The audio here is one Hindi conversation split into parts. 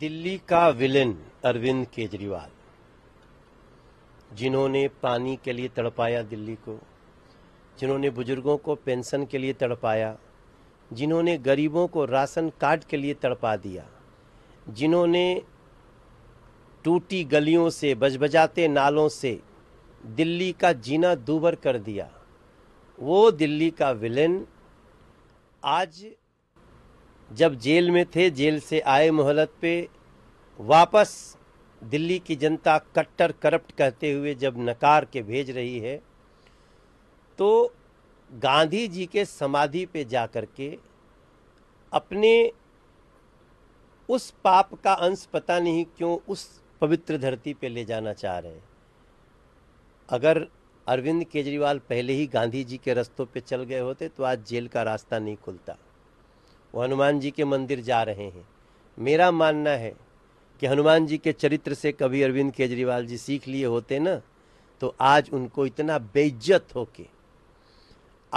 दिल्ली का विलेन अरविंद केजरीवाल जिन्होंने पानी के लिए तड़पाया दिल्ली को जिन्होंने बुजुर्गों को पेंशन के लिए तड़पाया जिन्होंने गरीबों को राशन कार्ड के लिए तड़पा दिया जिन्होंने टूटी गलियों से बजबजाते नालों से दिल्ली का जीना दूबर कर दिया वो दिल्ली का विलेन आज जब जेल में थे जेल से आए मोहलत पे वापस दिल्ली की जनता कट्टर करप्ट कहते हुए जब नकार के भेज रही है तो गांधी जी के समाधि पे जा कर के अपने उस पाप का अंश पता नहीं क्यों उस पवित्र धरती पे ले जाना चाह रहे हैं अगर अरविंद केजरीवाल पहले ही गांधी जी के रस्तों पे चल गए होते तो आज जेल का रास्ता नहीं खुलता वो हनुमान जी के मंदिर जा रहे हैं मेरा मानना है कि हनुमान जी के चरित्र से कभी अरविंद केजरीवाल जी सीख लिए होते ना तो आज उनको इतना बेइज्जत हो के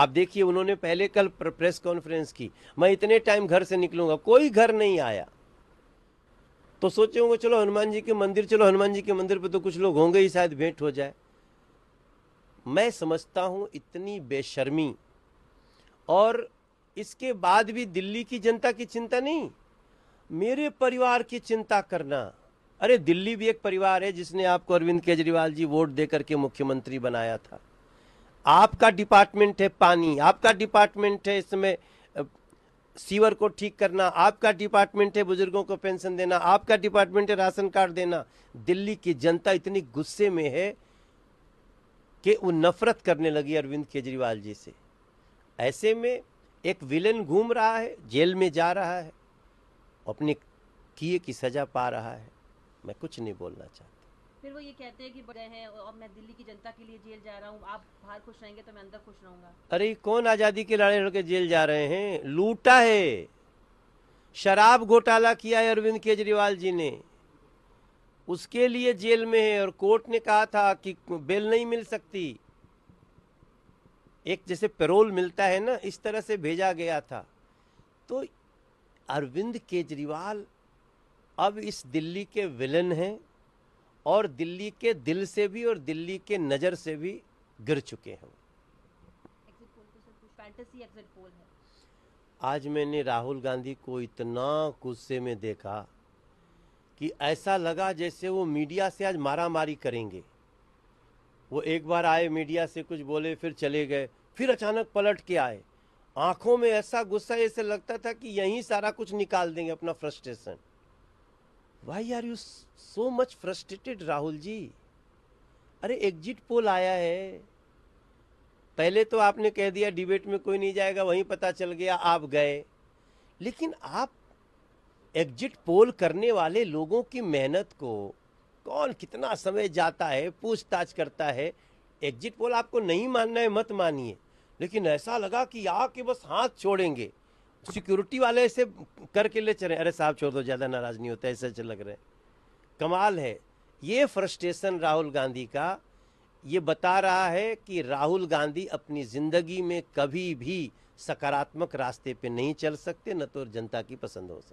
आप देखिए उन्होंने पहले कल प्रेस कॉन्फ्रेंस की मैं इतने टाइम घर से निकलूंगा कोई घर नहीं आया तो सोचे होंगे चलो हनुमान जी के मंदिर चलो हनुमान जी के मंदिर पर तो कुछ लोग होंगे ही शायद भेंट हो जाए मैं समझता हूं इतनी बेशर्मी और इसके बाद भी दिल्ली की जनता की चिंता नहीं मेरे परिवार की चिंता करना अरे दिल्ली भी एक परिवार है जिसने आपको अरविंद केजरीवाल जी वोट देकर के मुख्यमंत्री बनाया था आपका डिपार्टमेंट है पानी आपका डिपार्टमेंट है इसमें सीवर को ठीक करना आपका डिपार्टमेंट है बुजुर्गों को पेंशन देना आपका डिपार्टमेंट है राशन कार्ड देना दिल्ली की जनता इतनी गुस्से में है कि वो नफरत करने लगी अरविंद केजरीवाल जी से ऐसे में एक विलेन घूम रहा है जेल में जा रहा है अपने किए की सजा पा रहा है मैं कुछ नहीं बोलना चाहता फिर वो ये कहते हैं कि बड़े हैं और मैं दिल्ली की जनता के लिए जेल जा रहा हूँ आप बाहर खुश रहेंगे तो मैं अंदर खुश रहूंगा अरे कौन आज़ादी की लड़ाई लड़के जेल जा रहे हैं लूटा है शराब घोटाला किया है अरविंद केजरीवाल जी ने उसके लिए जेल में है और कोर्ट ने कहा था कि बेल नहीं मिल सकती एक जैसे पेरोल मिलता है ना इस तरह से भेजा गया था तो अरविंद केजरीवाल अब इस दिल्ली के विलन हैं और दिल्ली के दिल से भी और दिल्ली के नज़र से भी गिर चुके हैं तो आज मैंने राहुल गांधी को इतना गुस्से में देखा कि ऐसा लगा जैसे वो मीडिया से आज मारा मारी करेंगे वो एक बार आए मीडिया से कुछ बोले फिर चले गए फिर अचानक पलट के आए आंखों में ऐसा गुस्सा ऐसे लगता था कि यहीं सारा कुछ निकाल देंगे अपना frustration why are you so much frustrated Rahul ji अरे एग्जिट पोल आया है पहले तो आपने कह दिया डिबेट में कोई नहीं जाएगा वहीं पता चल गया आप गए लेकिन आप एग्जिट पोल करने वाले लोगों की मेहनत को कौन कितना समय जाता है पूछताछ करता है एग्जिट पोल आपको नहीं मानना है मत मानिए लेकिन ऐसा लगा कि आके बस हाथ छोड़ेंगे सिक्योरिटी वाले ऐसे करके ले चले अरे साहब छोड़ दो ज़्यादा नाराज़ नहीं होता ऐसे अच्छे लग रहे कमाल है ये फ्रस्ट्रेशन राहुल गांधी का ये बता रहा है कि राहुल गांधी अपनी ज़िंदगी में कभी भी सकारात्मक रास्ते पे नहीं चल सकते न तो जनता की पसंद हो सकती